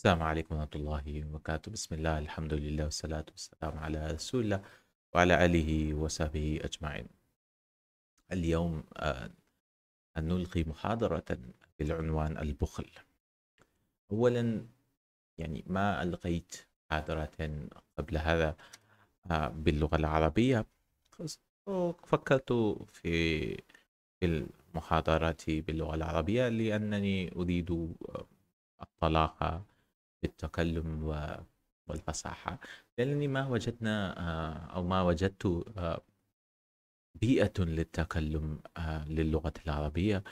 السلام عليكم ورحمة الله وبركاته بسم الله الحمد لله والصلاة والسلام على رسول الله وعلى آله وصحبه أجمعين اليوم آه، نلقي محاضرة بالعنوان البخل أولا يعني ما ألقيت محاضرة قبل هذا آه، باللغة العربية فكرت في المحاضرات باللغة العربية لأنني أريد آه، الطلاق بالتكلم والفصاحة لأنني ما وجدنا آه، أو ما وجدت آه، بيئة للتكلم آه، للغة العربية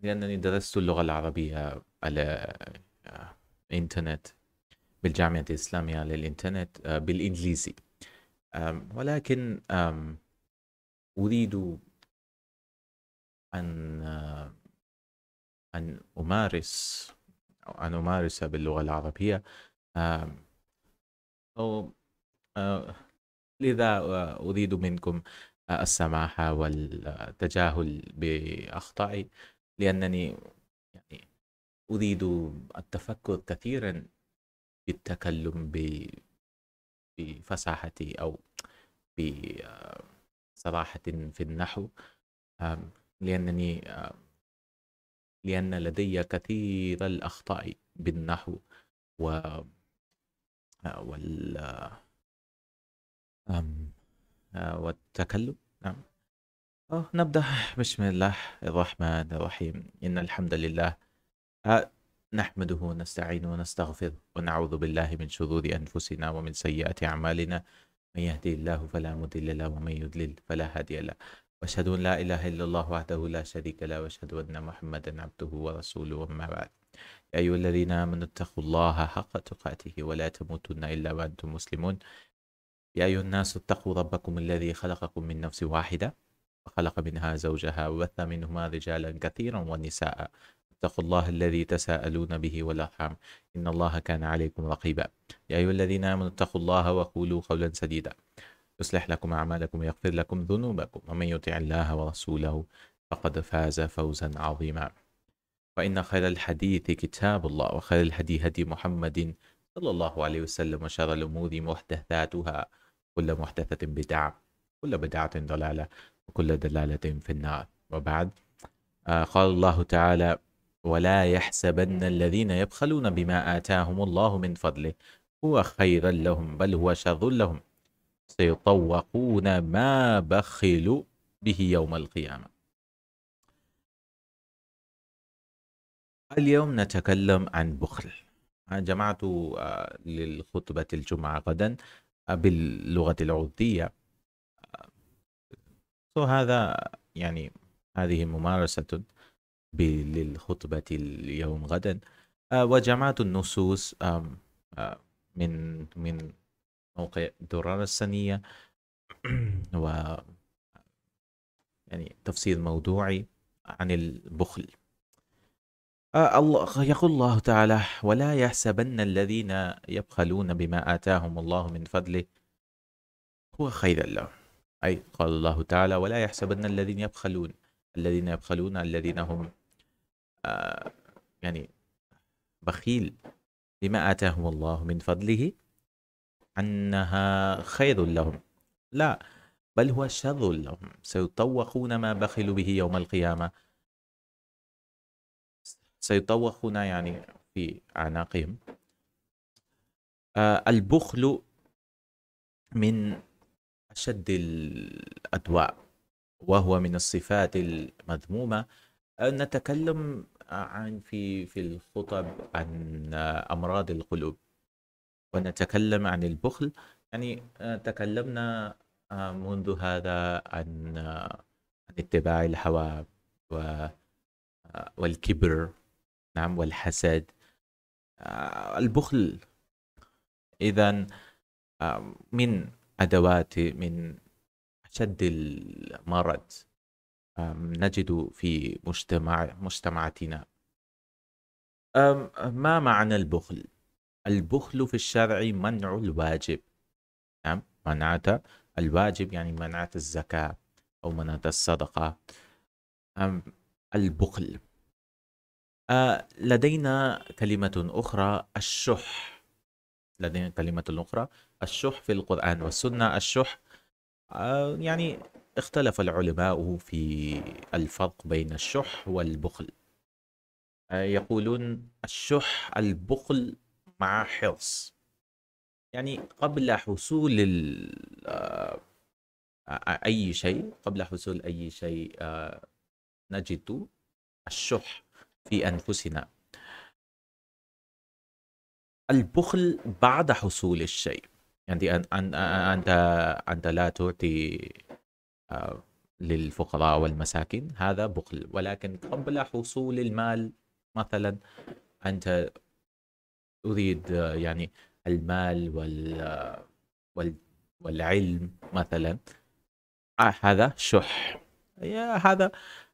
لأنني درست اللغة العربية على الإنترنت بالجامعة الإسلامية للإنترنت بالإنجليزي ولكن أريد أن أن أمارس أو أن أمارس باللغة العربية أو آه، لذا آه، أريد منكم آه، السماحة والتجاهل بأخطائي لأنني يعني أريد التفكر كثيرا بالتكلم بفصاحتي أو بصراحة في النحو لأنني لأن لدي كثير الأخطاء بالنحو و آه، وال آه، آه، والتكلم نعم نبدأ بسم الله الرحمن الرحيم إن الحمد لله نحمده ونستعين ونستغفره ونعوذ بالله من شرور أنفسنا ومن سيئات أعمالنا من يهدي الله فلا مضل له ومن يضلل فلا هادي له واشهد ان لا اله الا الله وحده لا شريك له واشهد ان محمدا عبده ورسوله وما بعد يا ايها الذين امنوا اتقوا الله حق تقاته ولا تموتن الا وانتم مسلمون يا ايها الناس اتقوا ربكم الذي خلقكم من نفس واحده وخلق منها زوجها وبث منهما رجالا كثيرا ونساء اتقوا الله الذي تساءلون به والارحام ان الله كان عليكم رقيبا يا ايها الذين امنوا اتقوا الله وقولوا قولا سديدا يصلح لكم أعمالكم ويغفر لكم ذنوبكم ومن يطع الله ورسوله فقد فاز فوزا عظيما فإن خير الحديث كتاب الله وخير الهدي هدي محمد صلى الله عليه وسلم وشر الأمور محدثاتها كل محدثة بدعة كل بدعة ضلالة وكل دلالة في النار وبعد آه، قال الله تعالى ولا يحسبن الذين يبخلون بما آتاهم الله من فضله هو خيرا لهم بل هو شر لهم سيطوقون ما بخلوا به يوم القيامة اليوم نتكلم عن بخل آه، جمعت آه، للخطبة الجمعة غدا آه، باللغة العودية هذا يعني هذه ممارسة للخطبة اليوم غدا وجمعت النصوص من من موقع درارة السنية و يعني تفسير موضوعي عن البخل آه الله يقول الله تعالى ولا يحسبن الذين يبخلون بما آتاهم الله من فضله هو خير لهم أي قال الله تعالى ولا يحسبن الذين يبخلون الذين يبخلون الذين هم آه يعني بخيل بما آتاهم الله من فضله أنها خير لهم لا بل هو شر لهم سيطوقون ما بخلوا به يوم القيامة سيطوقون يعني في أعناقهم آه البخل من أشد الأدواء وهو من الصفات المذمومة آه، نتكلم عن في في الخطب عن آه، أمراض القلوب ونتكلم عن البخل يعني آه، تكلمنا آه، منذ هذا عن آه، عن اتباع الهوى والكبر نعم والحسد البخل إذا من أدوات من أشد المرض نجد في مجتمع مجتمعاتنا ما معنى البخل البخل في الشرع منع الواجب نعم منعت الواجب يعني منعت الزكاة أو منعت الصدقة أم البخل أه لدينا كلمة أخرى الشح لدينا كلمة أخرى الشح في القرآن والسنة الشح أه يعني اختلف العلماء في الفرق بين الشح والبخل آه، يقولون الشح البخل مع حرص يعني قبل حصول آه، أي شيء قبل حصول أي شيء آه، نجد الشح في أنفسنا البخل بعد حصول الشيء يعني أنت أنت لا تعطي آه، للفقراء والمساكين هذا بخل ولكن قبل حصول المال مثلا أنت اريد يعني المال وال, وال... والعلم مثلا آه هذا شح يا هذا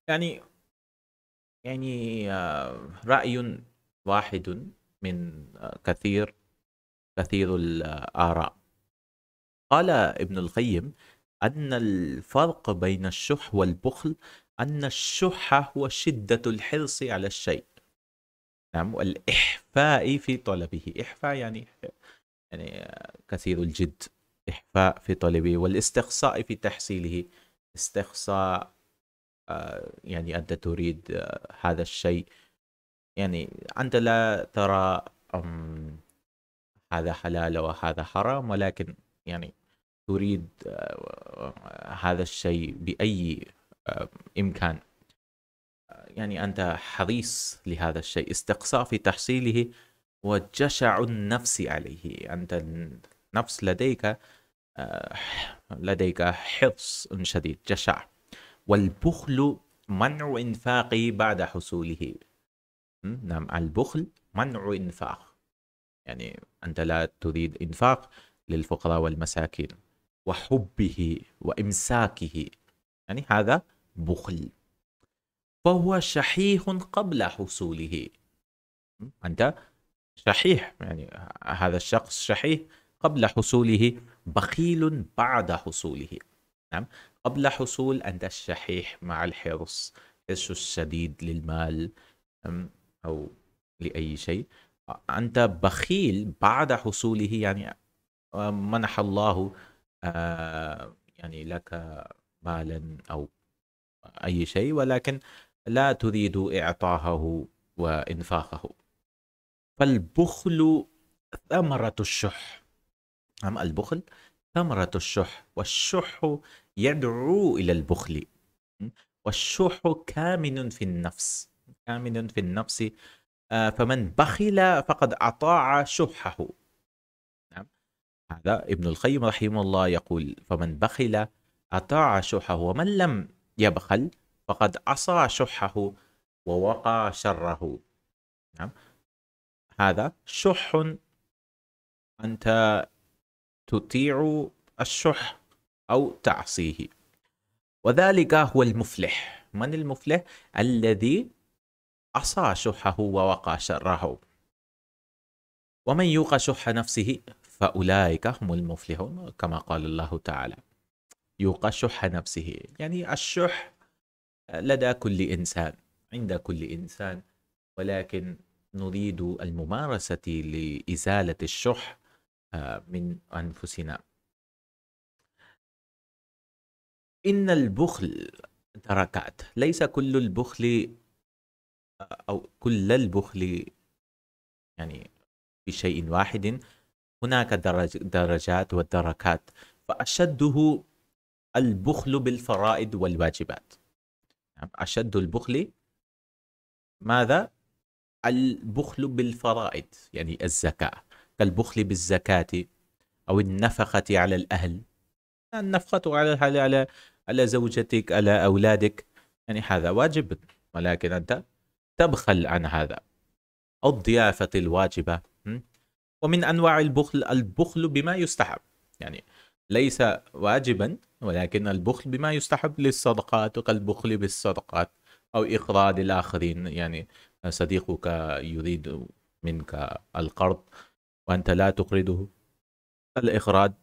يعني يعني آه، رأي واحد من كثير كثير الآراء قال ابن القيم أن الفرق بين الشح والبخل أن الشح هو شدة الحرص على الشيء نعم والإحفاء في طلبه إحفاء يعني يعني كثير الجد إحفاء في طلبه والاستقصاء في تحصيله استقصاء آه، يعني أنت تريد آه، هذا الشيء يعني أنت لا ترى هذا حلال وهذا حرام ولكن يعني تريد آه، هذا الشيء بأي إمكان يعني أنت حريص لهذا الشيء استقصاء في تحصيله وجشع النفس عليه أنت النفس لديك آه، لديك حرص شديد جشع والبخل منع إنفاقه بعد حصوله نعم البخل منع إنفاق يعني أنت لا تريد إنفاق للفقراء والمساكين وحبه وإمساكه يعني هذا بخل فهو شحيح قبل حصوله أنت شحيح يعني هذا الشخص شحيح قبل حصوله بخيل بعد حصوله نعم قبل حصول أنت الشحيح مع الحرص حرص الشديد للمال نعم، أو لأي شيء أنت بخيل بعد حصوله يعني منح الله آه، يعني لك مالا أو أي شيء ولكن لا تريد إعطاهه وإنفاقه فالبخل ثمرة الشح أما البخل ثمرة الشح والشح يدعو إلى البخل والشح كامن في النفس كامن في النفس آه، فمن بخل فقد أطاع شحه نعم. هذا ابن القيم رحمه الله يقول فمن بخل أطاع شحه ومن لم يبخل فقد عصى شحه ووقى شره نعم هذا شح أنت تطيع الشح أو تعصيه وذلك هو المفلح من المفلح الذي عصى شحه ووقى شره ومن يوق شح نفسه فأولئك هم المفلحون كما قال الله تعالى يوق شح نفسه يعني الشح لدى كل انسان عند كل انسان ولكن نريد الممارسه لازاله الشح آه، من انفسنا ان البخل دركات ليس كل البخل آه، او كل البخل يعني في شيء واحد هناك درج درجات ودركات فاشده البخل بالفرائض والواجبات نعم، أشد البخل ماذا؟ البخل بالفرائض يعني الزكاة كالبخل بالزكاة أو النفقة على الأهل النفقة على على على على زوجتك على أولادك يعني هذا واجب ولكن أنت تبخل عن هذا أو الضيافة الواجبة ومن أنواع البخل البخل بما يستحب يعني ليس واجبا ولكن البخل بما يستحب للصدقات كالبخل بالصدقات أو إقراض الآخرين يعني صديقك يريد منك القرض وأنت لا تقرضه الاقراض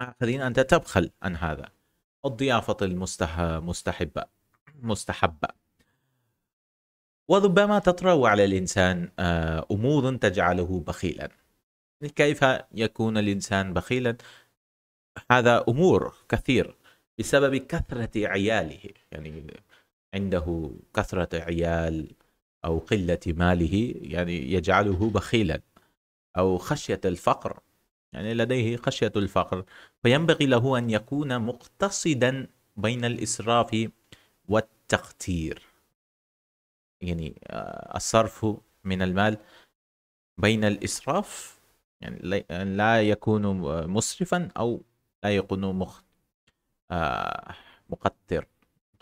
آخرين أنت تبخل عن هذا الضيافة المستحبة مستحبة وربما تطرأ على الإنسان آه، أمور تجعله بخيلا كيف يكون الإنسان بخيلا هذا امور كثير بسبب كثره عياله يعني عنده كثره عيال او قله ماله يعني يجعله بخيلا او خشيه الفقر يعني لديه خشيه الفقر فينبغي له ان يكون مقتصدا بين الاسراف والتقتير يعني آه، الصرف من المال بين الاسراف يعني لا يكون مسرفا او لا يكون مخ... آه مقتر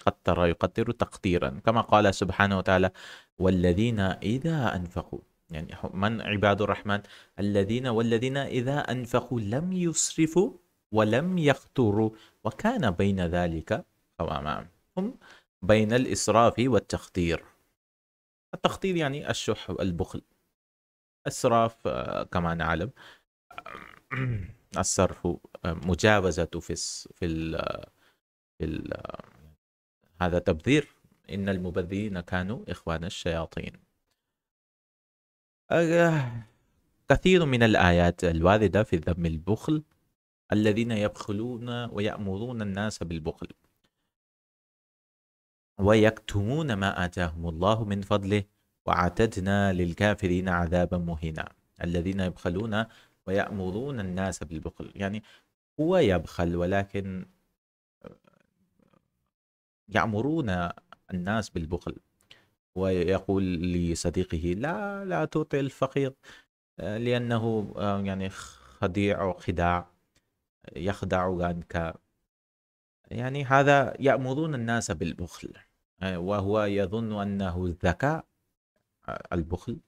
قتر يقتر تقتيرا كما قال سبحانه وتعالى والذين إذا أنفقوا يعني من عباد الرحمن الذين والذين إذا أنفقوا لم يسرفوا ولم يقتروا وكان بين ذلك قواما هم بين الإسراف والتقتير التقتير يعني الشح والبخل إسراف آه، كما نعلم الصرف آه، مجاوزته في في ال... في هذا تبذير إن المبذرين كانوا إخوان الشياطين آه، كثير من الآيات الواردة في ذم البخل الذين يبخلون ويأمرون الناس بالبخل ويكتمون ما آتاهم الله من فضله وعتدنا للكافرين عذابا مهينا الذين يبخلون ويأمرون الناس بالبخل يعني هو يبخل ولكن آه، يأمرون الناس بالبخل ويقول لصديقه لا لا تعطي الفقير آه، لأنه آه، يعني خديع وخداع يخدع عنك يعني هذا يأمرون الناس بالبخل وهو يظن أنه الذكاء البخل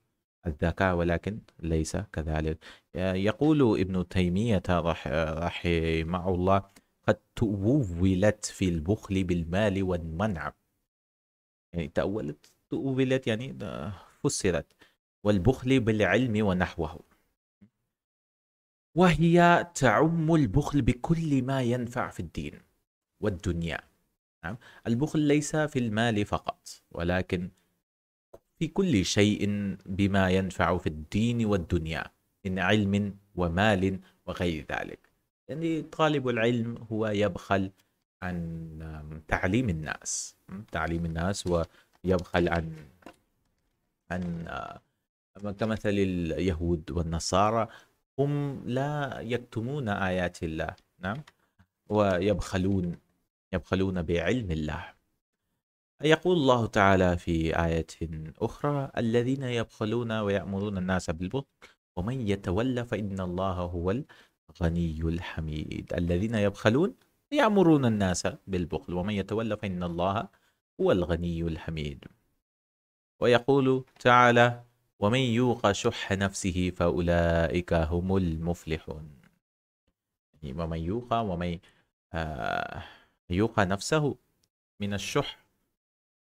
الذكاء ولكن ليس كذلك آه، يقول ابن تيمية رحمه الله قد تؤولت في البخل بالمال والمنع يعني تأولت تؤولت يعني فسرت والبخل بالعلم ونحوه وهي تعم البخل بكل ما ينفع في الدين والدنيا نعم. البخل ليس في المال فقط ولكن في كل شيء بما ينفع في الدين والدنيا من علم ومال وغير ذلك يعني طالب العلم هو يبخل عن تعليم الناس تعليم الناس ويبخل عن عن كمثل اليهود والنصارى هم لا يكتمون آيات الله نعم ويبخلون يبخلون بعلم الله يقول الله تعالى في آية أخرى الذين يبخلون ويأمرون الناس بالبخل ومن يتولى فإن الله هو الغني الحميد الذين يبخلون يأمرون الناس بالبخل ومن يتولى فإن الله هو الغني الحميد ويقول تعالى ومن يوق شح نفسه فأولئك هم المفلحون يعني ومن يوق ومن آه، يوق نفسه من الشح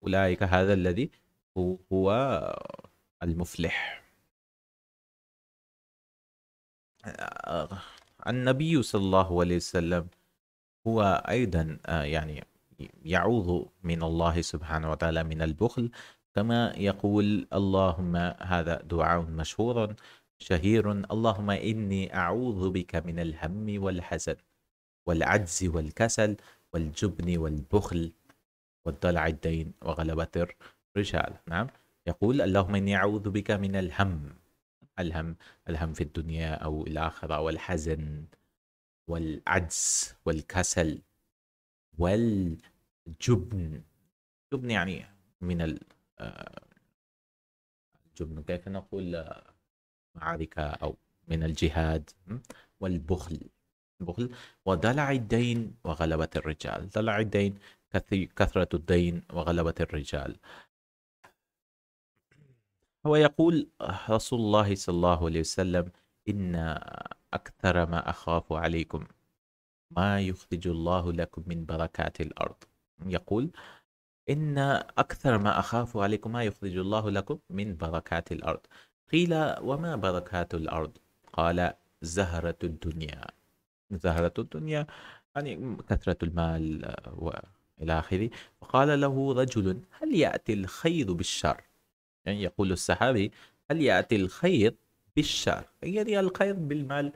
أولئك هذا الذي هو, هو المفلح النبي صلى الله عليه وسلم هو أيضا آه، يعني يعوذ من الله سبحانه وتعالى من البخل كما يقول اللهم هذا دعاء مشهور شهير اللهم إني أعوذ بك من الهم والحزن والعجز والكسل والجبن والبخل والضلع الدين وغلبة الرجال نعم يقول اللهم إني أعوذ بك من الهم الهم الهم في الدنيا أو الآخرة والحزن والعجز والكسل والجبن جبن يعني من ال الجبن آه، كيف نقول آه، معارك أو من الجهاد والبخل البخل ودلع الدين وغلبة الرجال دلع الدين كثرة الدين وغلبة الرجال هو يقول رسول الله صلى الله عليه وسلم إن أكثر ما أخاف عليكم ما يخرج الله لكم من بركات الأرض يقول إن أكثر ما أخاف عليكم ما يخرج الله لكم من بركات الأرض قيل وما بركات الأرض قال زهرة الدنيا زهرة الدنيا يعني كثرة المال و إلى آخره فقال له رجل هل يأتي الخير بالشر يعني يقول السحابي هل يأتي الخير بالشر يعني الخير بالمال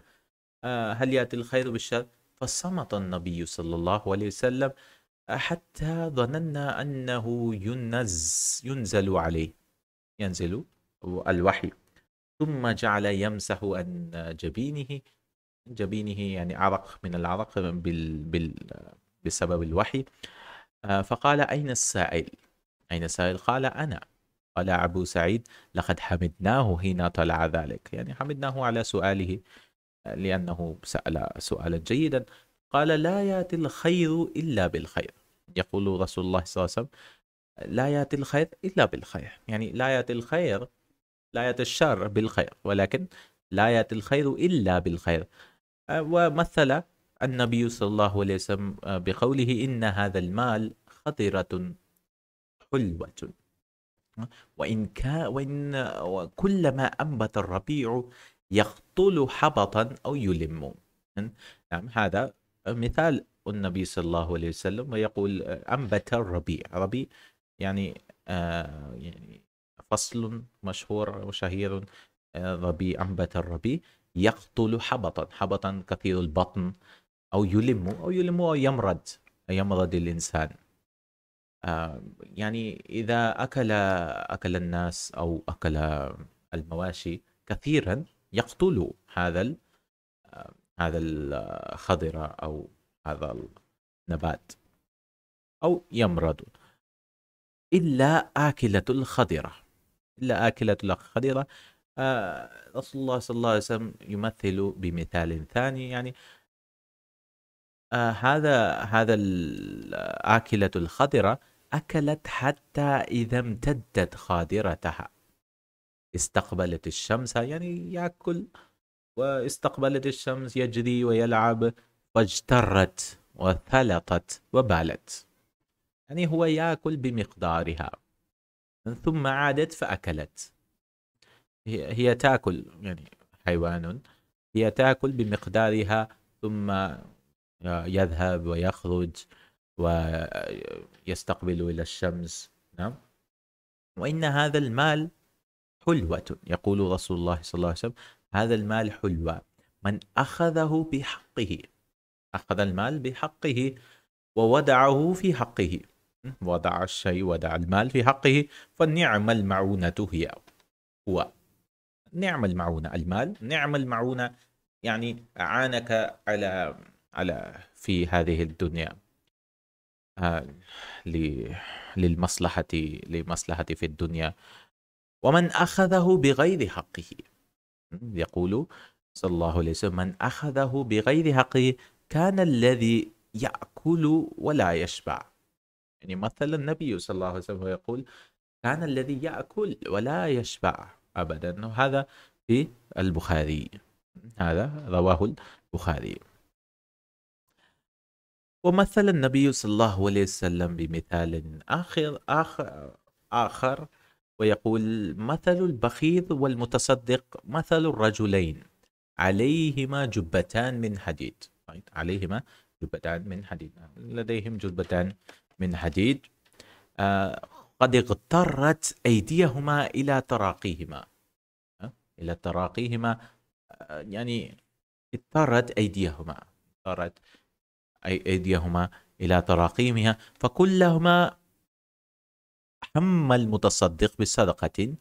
آه، هل يأتي الخير بالشر فصمت النبي صلى الله عليه وسلم حتى ظننا أنه ينز ينزل عليه ينزل الوحي ثم جعل يمسح عن جبينه جبينه يعني عرق من العرق بال بال بسبب الوحي آه، فقال أين السائل؟ أين السائل؟ قال أنا قال أبو سعيد لقد حمدناه حين طلع ذلك يعني حمدناه على سؤاله آه، لأنه سأل سؤالا جيدا قال لا يأتي الخير إلا بالخير يقول رسول الله صلى الله عليه وسلم لا يأتي الخير إلا بالخير يعني لا يأتي الخير لا يأتي الشر بالخير ولكن لا يأتي الخير إلا بالخير آه، ومثل النبي صلى الله عليه وسلم آه، بقوله إن هذا المال خطرة حلوة وإن, كا وإن وكلما أنبت الربيع يقتل حبطا أو يلم نعم هذا مثال النبي صلى الله عليه وسلم ويقول آه، أنبت الربيع ربيع يعني آه يعني فصل مشهور وشهير آه، ربيع أنبت الربيع يقتل حبطا حبطا كثير البطن او يلم او يلم او يمرض يمرض الانسان آه، يعني اذا اكل اكل الناس او اكل المواشي كثيرا يقتل هذا آه، هذا الخضره آه، او هذا النبات او يمرض الا اكله الخضره الا اكله الخضره رسول الله صلى الله عليه وسلم يمثل بمثال ثاني يعني آه هذا هذا الآكلة الخضرة أكلت حتى إذا امتدت خاضرتها استقبلت الشمس يعني يأكل واستقبلت الشمس يجري ويلعب واجترت وثلطت وبالت يعني هو يأكل بمقدارها ثم عادت فأكلت هي, هي تأكل يعني حيوان هي تأكل بمقدارها ثم يذهب ويخرج ويستقبل إلى الشمس نعم وإن هذا المال حلوة يقول رسول الله صلى الله عليه وسلم هذا المال حلوة من أخذه بحقه أخذ المال بحقه ووضعه في حقه وضع الشيء وضع المال في حقه فالنعم المعونة هي هو نعم المعونة المال نعم المعونة يعني أعانك على على في هذه الدنيا آه، للمصلحة لمصلحة في الدنيا ومن أخذه بغير حقه يقول صلى الله عليه وسلم من أخذه بغير حقه كان الذي يأكل ولا يشبع يعني مثل النبي صلى الله عليه وسلم يقول كان الذي يأكل ولا يشبع أبدا وهذا في البخاري هذا رواه البخاري ومثل النبي صلى الله عليه وسلم بمثال آخر آخر, آخر ويقول مثل البخيل والمتصدق مثل الرجلين عليهما جبتان من حديد عليهما جبتان من حديد لديهم جبتان من حديد آه، قد اضطرت أيديهما إلى تراقيهما آه، إلى تراقيهما آه، يعني اضطرت أيديهما اضطرت أيديهما إلى تراقيمها فكلهما هم المتصدق بصدقة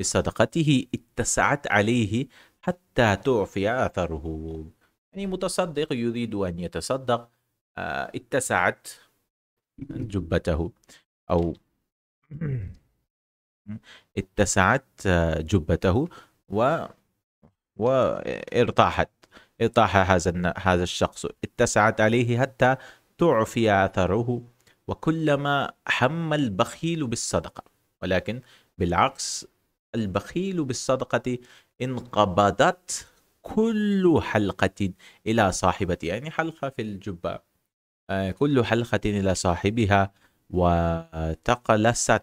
بصدقته اتسعت عليه حتى تعفي أثره يعني متصدق يريد أن يتصدق آه، اتسعت جبته أو اتسعت جبته و وارتاحت إطاحة هذا هذا الشخص اتسعت عليه حتى تعفي أثره وكلما هم البخيل بالصدقة ولكن بالعكس البخيل بالصدقة انقبضت كل حلقة إلى صاحبتها يعني حلقة في الجبة آه، كل حلقة إلى صاحبها وتقلست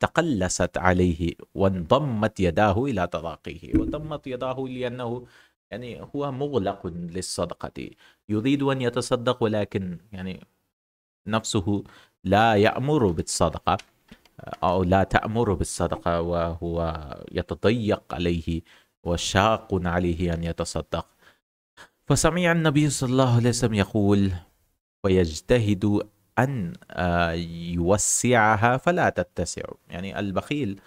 تقلست عليه وانضمت يداه إلى تراقيه وضمت يداه لأنه يعني هو مغلق للصدقة يريد أن يتصدق ولكن يعني نفسه لا يأمر بالصدقة آه، أو لا تأمر بالصدقة وهو يتضيق عليه وشاق عليه أن يتصدق فسمع النبي صلى الله عليه وسلم يقول ويجتهد أن آه، يوسعها فلا تتسع يعني البخيل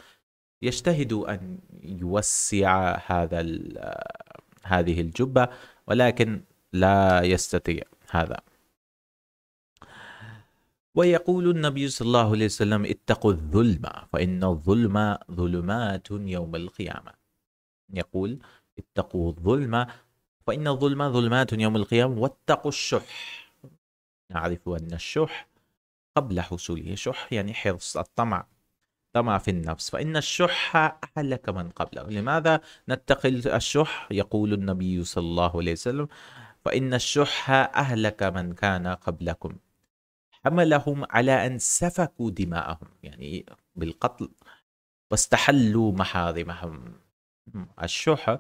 يجتهد أن يوسع هذا هذه الجبة ولكن لا يستطيع هذا ويقول النبي صلى الله عليه وسلم اتقوا الظلم فإن الظلم ظلمات يوم القيامة يقول اتقوا الظلم فإن الظلم ظلمات يوم القيامة واتقوا الشح نعرف أن الشح قبل حصوله شح يعني حرص الطمع طمع في النفس فإن الشح أهلك من قبله لماذا نتقي الشح يقول النبي صلى الله عليه وسلم فإن الشح أهلك من كان قبلكم حملهم على أن سفكوا دماءهم يعني بالقتل واستحلوا محارمهم الشح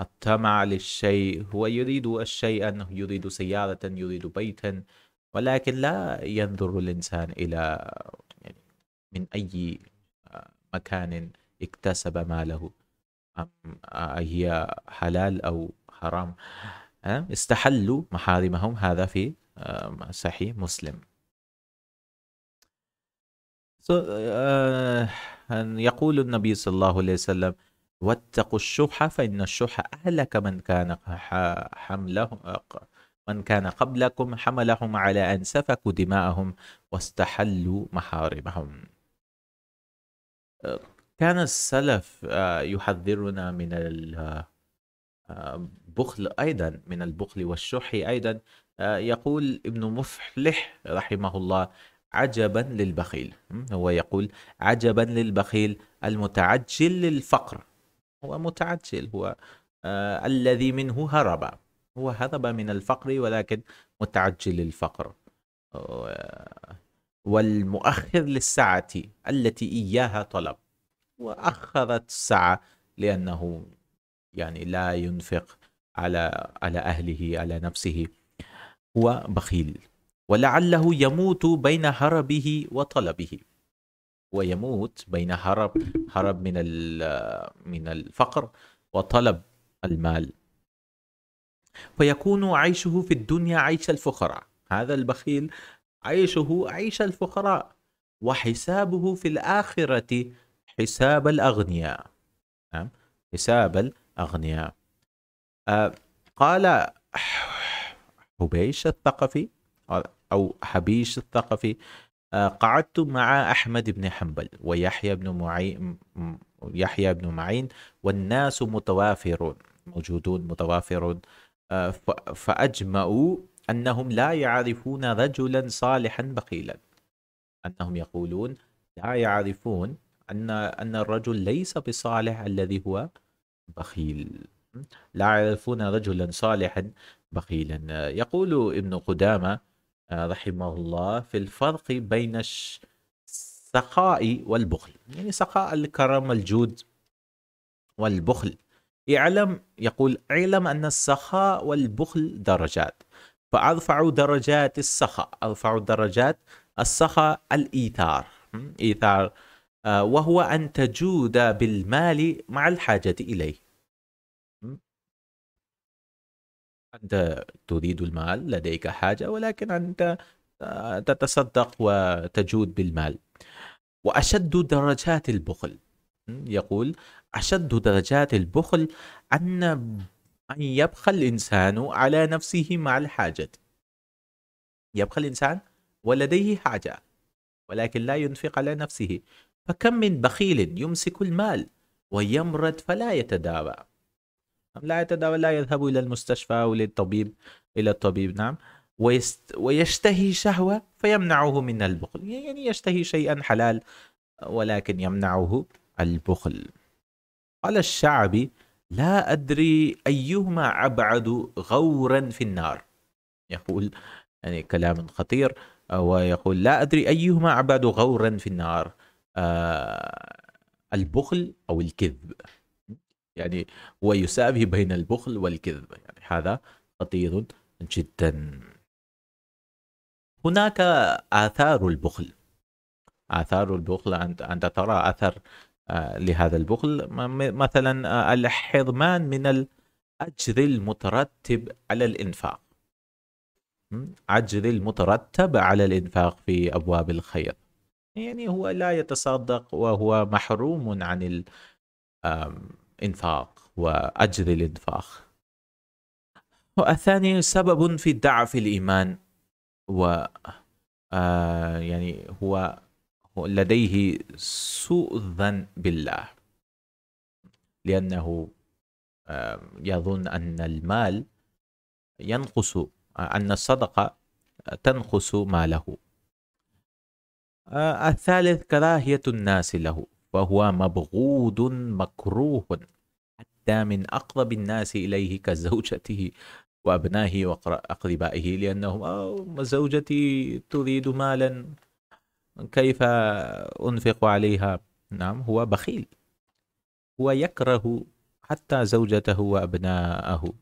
الطمع للشيء هو يريد الشيء أنه يريد سيارة يريد بيتا ولكن لا ينظر الإنسان إلى يعني من أي مكان اكتسب ماله أم آه، هي حلال أو حرام أه، استحلوا محارمهم هذا في صحيح مسلم آه، يقول النبي صلى الله عليه وسلم واتقوا الشح فإن الشح أهلك من كان حمله من كان قبلكم حملهم على أن سفكوا دماءهم واستحلوا محارمهم كان السلف آه، يحذرنا من البخل آه، أيضا من البخل والشح أيضا آه، يقول ابن مفلح رحمه الله عجبا للبخيل هو يقول عجبا للبخيل المتعجل للفقر هو متعجل هو آه الذي منه هرب هو هرب من الفقر ولكن متعجل للفقر والمؤخر للساعة التي إياها طلب وأخرت الساعة لأنه يعني لا ينفق على على أهله على نفسه هو بخيل ولعله يموت بين هربه وطلبه ويموت بين هرب هرب من من الفقر وطلب المال فيكون عيشه في الدنيا عيش الفقراء هذا البخيل عيشه عيش الفقراء وحسابه في الآخرة حساب الأغنياء نعم حساب الأغنياء آه، قال حبيش الثقفي أو حبيش الثقفي آه، قعدت مع أحمد بن حنبل ويحيى بن معين يحيى بن معين والناس متوافرون موجودون متوافرون آه، فأجمعوا أنهم لا يعرفون رجلا صالحا بخيلا أنهم يقولون لا يعرفون أن أن الرجل ليس بصالح الذي هو بخيل لا يعرفون رجلا صالحا بخيلا يقول ابن قدامة آه، رحمه الله في الفرق بين السخاء والبخل يعني سخاء الكرم الجود والبخل اعلم يقول اعلم أن السخاء والبخل درجات فأرفع درجات السخاء أرفع درجات السخاء الإيثار إيثار آه، وهو أن تجود بالمال مع الحاجة إليه أنت تريد المال لديك حاجة ولكن أنت آه، تتصدق وتجود بالمال وأشد درجات البخل يقول أشد درجات البخل أن أن يبقى الإنسان على نفسه مع الحاجة يبقى الإنسان ولديه حاجة ولكن لا ينفق على نفسه فكم من بخيل يمسك المال ويمرض فلا يتداوى لا يتداوى لا يذهب إلى المستشفى أو للطبيب إلى الطبيب نعم ويست ويشتهي شهوة فيمنعه من البخل يعني يشتهي شيئا حلال ولكن يمنعه البخل قال الشعبي لا أدري أيهما أبعد غورا في النار يقول يعني كلام خطير آه، ويقول لا أدري أيهما أبعد غورا في النار آه البخل أو الكذب يعني هو يساوي بين البخل والكذب يعني هذا خطير جدا هناك آثار البخل آثار البخل أنت ترى أثر آه، لهذا البخل مثلا آه، الحرمان من الأجر المترتب على الإنفاق أجر المترتب على الإنفاق في أبواب الخير يعني هو لا يتصدق وهو محروم عن الإنفاق وأجر الإنفاق والثاني سبب في ضعف الإيمان و آه، يعني هو لديه سوء ظن بالله لأنه يظن أن المال ينقص أن الصدقة تنقص ماله آه، الثالث كراهية الناس له فهو مبغوض مكروه حتى من أقرب الناس إليه كزوجته وأبنائه وأقربائه لأنهم آه، زوجتي تريد مالا كيف أنفق عليها نعم هو بخيل هو يكره حتى زوجته وأبناءه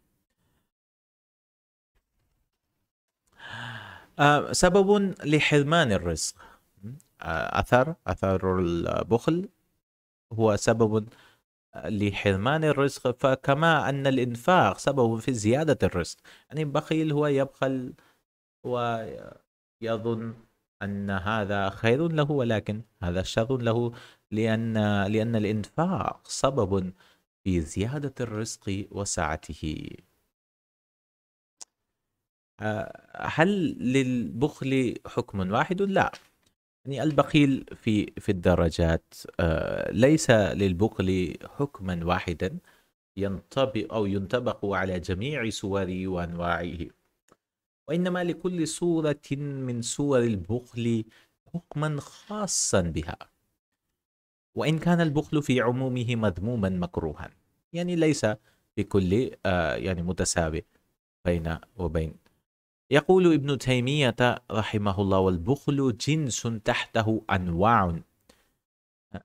آه، سبب لحرمان الرزق آه، أثر أثر البخل هو سبب لحرمان الرزق فكما أن الإنفاق سبب في زيادة الرزق يعني البخيل هو يبخل ويظن أن هذا خير له ولكن هذا شر له لأن لأن الإنفاق سبب في زيادة الرزق وسعته آه، هل للبخل حكم واحد؟ لا يعني البخيل في في الدرجات آه، ليس للبخل حكما واحدا ينطبق أو ينطبق على جميع صوره وأنواعه وإنما لكل صورة من صور البخل حكما خاصا بها وإن كان البخل في عمومه مذموما مكروها يعني ليس بكل آه، يعني متساوي بين وبين يقول ابن تيمية رحمه الله والبخل جنس تحته أنواع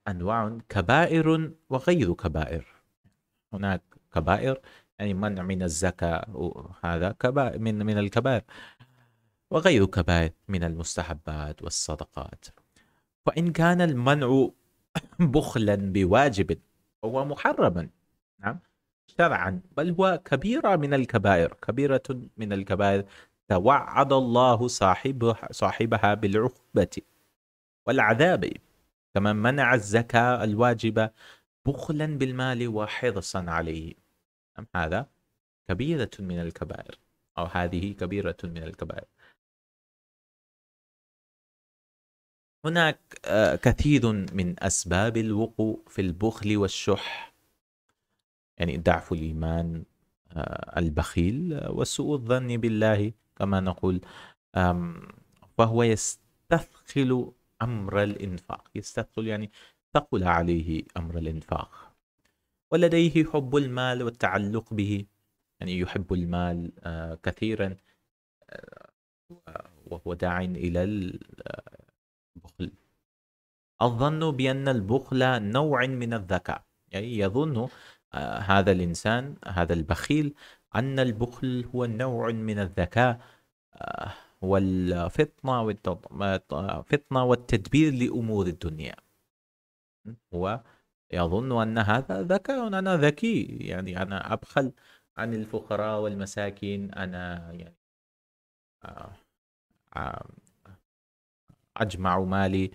أنواع كبائر وغير كبائر هناك كبائر يعني منع من الزكاة وهذا كبائر من من الكبائر وغير كبائر من المستحبات والصدقات وإن كان المنع بخلا بواجب هو محرما نعم شرعا بل هو كبيرة من الكبائر كبيرة من الكبائر توعد الله صاحبها, صاحبها بالعقوبة والعذاب كما منع الزكاة الواجبة بخلا بالمال وحرصا عليه أم هذا كبيرة من الكبائر أو هذه كبيرة من الكبائر هناك آه، كثير من أسباب الوقوع في البخل والشح يعني ضعف الإيمان آه، البخيل وسوء الظن بالله كما نقول فهو يستثقل أمر الإنفاق يستثقل يعني ثقل عليه أمر الإنفاق ولديه حب المال والتعلق به يعني يحب المال آه، كثيرا آه، وهو داع إلى البخل الظن بأن البخل نوع من الذكاء يعني يظن آه، هذا الإنسان هذا البخيل أن البخل هو نوع من الذكاء والفطنة والتدبير لأمور الدنيا هو يظن أن هذا ذكاء أنا ذكي يعني أنا أبخل عن الفقراء والمساكين أنا يعني آه، آه، أجمع مالي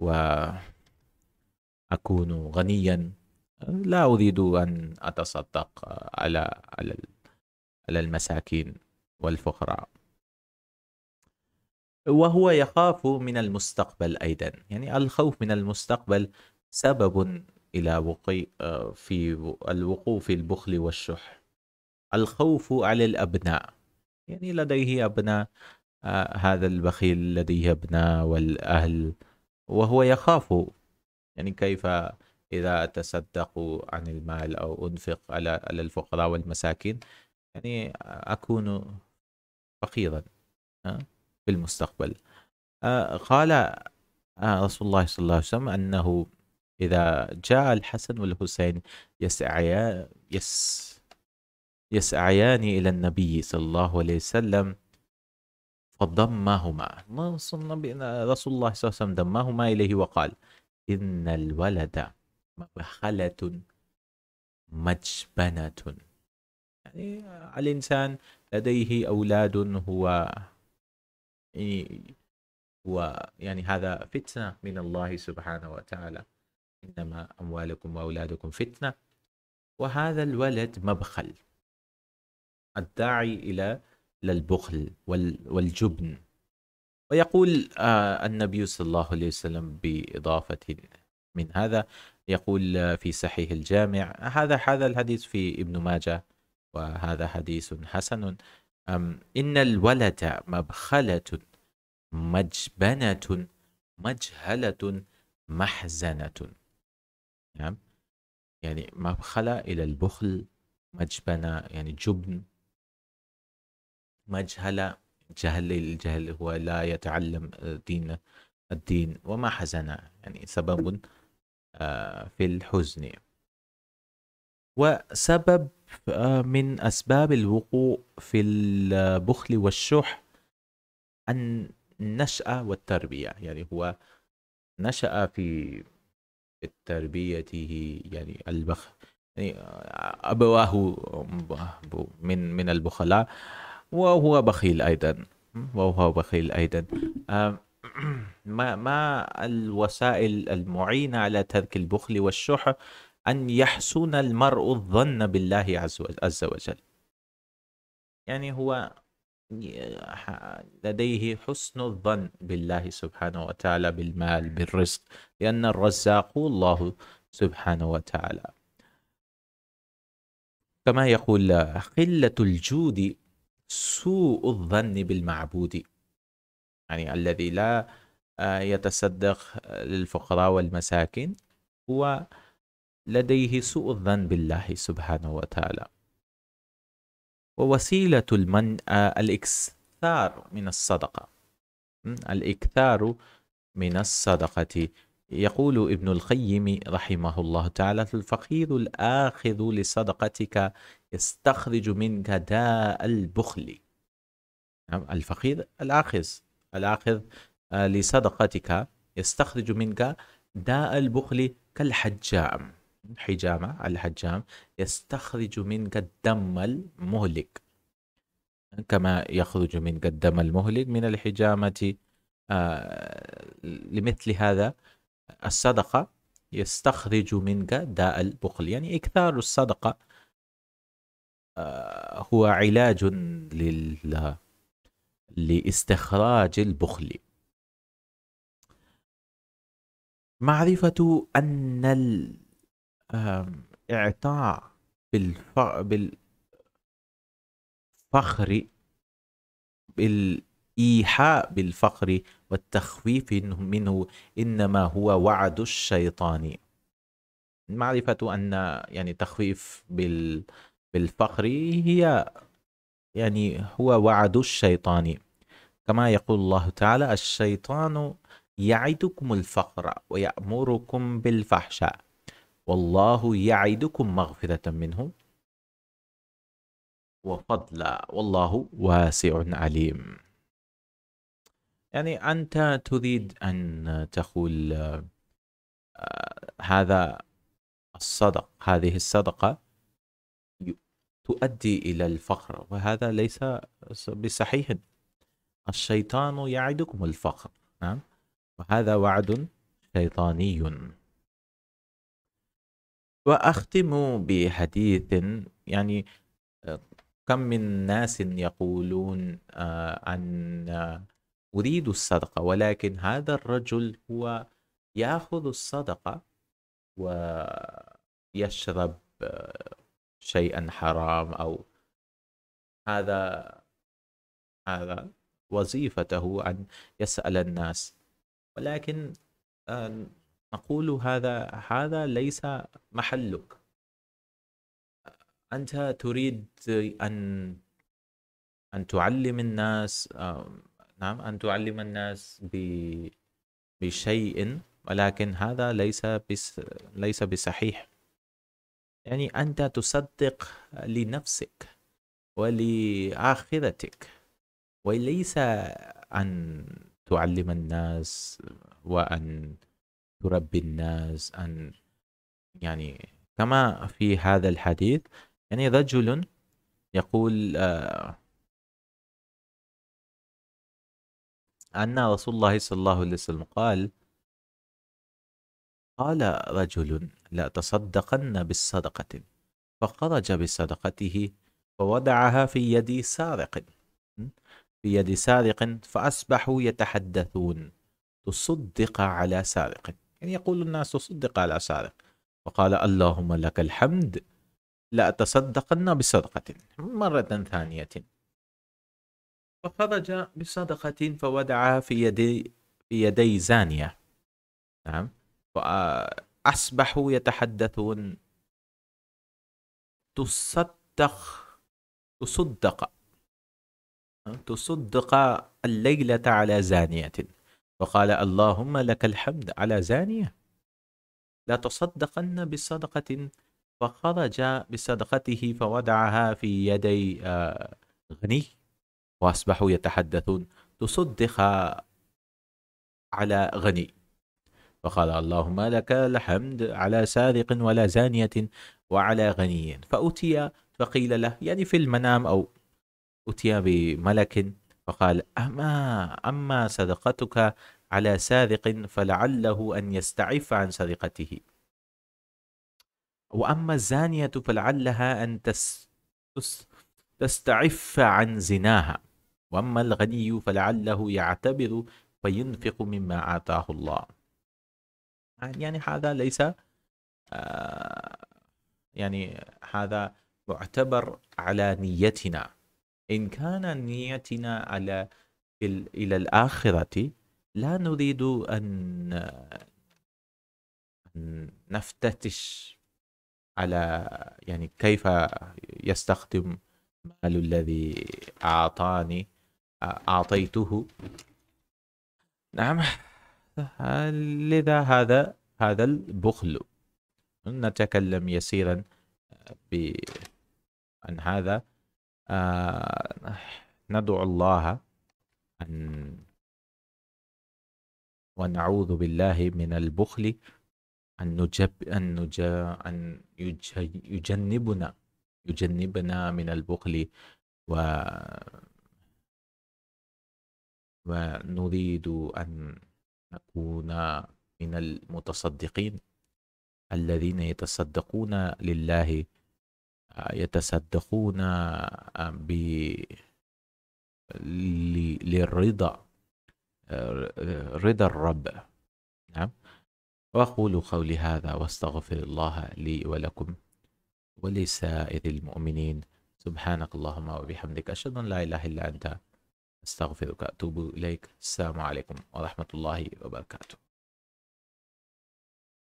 وأكون غنيا لا أريد أن أتصدق على على المساكين والفقراء وهو يخاف من المستقبل أيضا يعني الخوف من المستقبل سبب إلى وقي آه، في الوقوف البخل والشح الخوف على الأبناء يعني لديه أبناء آه، هذا البخيل لديه أبناء والأهل وهو يخاف يعني كيف إذا أتصدق عن المال أو أنفق على الفقراء والمساكين يعني أكون فقيرا آه، في المستقبل قال رسول الله صلى الله عليه وسلم أنه إذا جاء الحسن والحسين يسعيان يس يسعيان إلى النبي صلى الله عليه وسلم فضمهما رسول الله صلى الله عليه وسلم ضمهما إليه وقال إن الولد مبخلة مجبنة يعني الإنسان لديه أولاد هو هو يعني هذا فتنة من الله سبحانه وتعالى إنما أموالكم وأولادكم فتنة وهذا الولد مبخل الداعي إلى للبخل والجبن ويقول آه، النبي صلى الله عليه وسلم بإضافة من هذا يقول آه، في صحيح الجامع هذا هذا الحديث في ابن ماجه وهذا حديث حسن إن الولد مبخلة مجبنة مجهلة محزنة نعم يعني ما إلى البخل مجبنة يعني جبن مجهلة جهل الجهل هو لا يتعلم آه، دين الدين وما حزنا يعني سبب آه، في الحزن وسبب آه، من أسباب الوقوع في البخل والشح النشأة والتربية يعني هو نشأ في تربيته يعني البخ يعني أبواه من من البخلاء وهو بخيل أيضا وهو بخيل أيضا ما ما الوسائل المعينة على ترك البخل والشح أن يحسن المرء الظن بالله عز وجل يعني هو لديه حسن الظن بالله سبحانه وتعالى بالمال بالرزق لأن الرزاق هو الله سبحانه وتعالى كما يقول قلة الجود سوء الظن بالمعبود يعني الذي لا آه، يتصدق للفقراء والمساكين هو لديه سوء الظن بالله سبحانه وتعالى ووسيلة المن الإكثار من الصدقة الإكثار من الصدقة يقول ابن القيم رحمه الله تعالى الفقير الآخذ لصدقتك يستخرج منك داء البخل نعم، الفقير الآخذ الآخذ آه، لصدقتك يستخرج منك داء البخل كالحجام حجامة الحجام يستخرج منك الدم المهلك كما يخرج منك الدم المهلك من الحجامة آه لمثل هذا الصدقة يستخرج منك داء البخل يعني إكثار الصدقة آه هو علاج لل لاستخراج البخل معرفة أن ال اعطاء بالف... بالفخر بالإيحاء بالفخر والتخويف منه إنما هو وعد الشيطان معرفة أن يعني تخويف بال... بالفخر هي يعني هو وعد الشيطان كما يقول الله تعالى الشيطان يعدكم الفقر ويأمركم بالفحشاء والله يعدكم مغفرة منه وفضلا والله واسع عليم يعني أنت تريد أن تقول آه، هذا الصدق هذه الصدقة تؤدي إلى الفقر وهذا ليس بصحيح الشيطان يعدكم الفقر نعم وهذا وعد شيطاني واختم بحديث يعني آه، كم من ناس يقولون عن آه، اريد الصدقه ولكن هذا الرجل هو ياخذ الصدقه ويشرب آه، شيئا حرام او هذا هذا وظيفته ان يسال الناس ولكن نقول هذا هذا ليس محلك أنت تريد أن أن تعلم الناس نعم أن تعلم الناس بشيء ولكن هذا ليس بس ليس بصحيح يعني أنت تصدق لنفسك ولآخرتك وليس أن تعلم الناس وأن تربي الناس أن يعني كما في هذا الحديث يعني رجل يقول آه، أن رسول الله صلى الله عليه وسلم قال قال رجل لأتصدقن بالصدقة فخرج بصدقته ووضعها في يد سارق في يد سارق فأصبحوا يتحدثون تصدق على سارق يعني يقول الناس صدق على سارق وقال اللهم لك الحمد لأتصدقن بصدقة مرة ثانية فخرج بصدقة فودعها في يدي في يدي زانية نعم فأصبحوا يتحدثون تصدق تصدق تصدق الليلة على زانية وقال اللهم لك الحمد على زانية لا تصدقن بصدقة فخرج بصدقته فوضعها في يدي آه، غني وأصبحوا يتحدثون تصدق على غني فقال اللهم لك الحمد على سارق ولا زانية وعلى غني فأتي فقيل له يعني في المنام أو أتي بملك فقال أما أما صدقتك على سارق فلعله أن يستعف عن سرقته وأما الزانية فلعلها أن تس تس تستعف عن زناها وأما الغني فلعله يعتبر فينفق مما آتاه الله يعني هذا ليس آه، يعني هذا معتبر على نيتنا إن كان نيتنا على إلى الآخرة لا نريد أن نفتتش على يعني كيف يستخدم مال الذي أعطاني أعطيته نعم لذا هذا هذا البخل نتكلم يسيرا عن آه، هذا آه ندعو الله أن ونعوذ بالله من البخل أن نجب أن نج أن يجنبنا يجنبنا من البخل و ونريد أن نكون من المتصدقين الذين يتصدقون لله يتصدقون ب للرضا رضا الرب نعم وأقول قولي هذا وأستغفر الله لي ولكم ولسائر المؤمنين سبحانك اللهم وبحمدك أشهد أن لا إله إلا أنت أستغفرك أتوب إليك السلام عليكم ورحمة الله وبركاته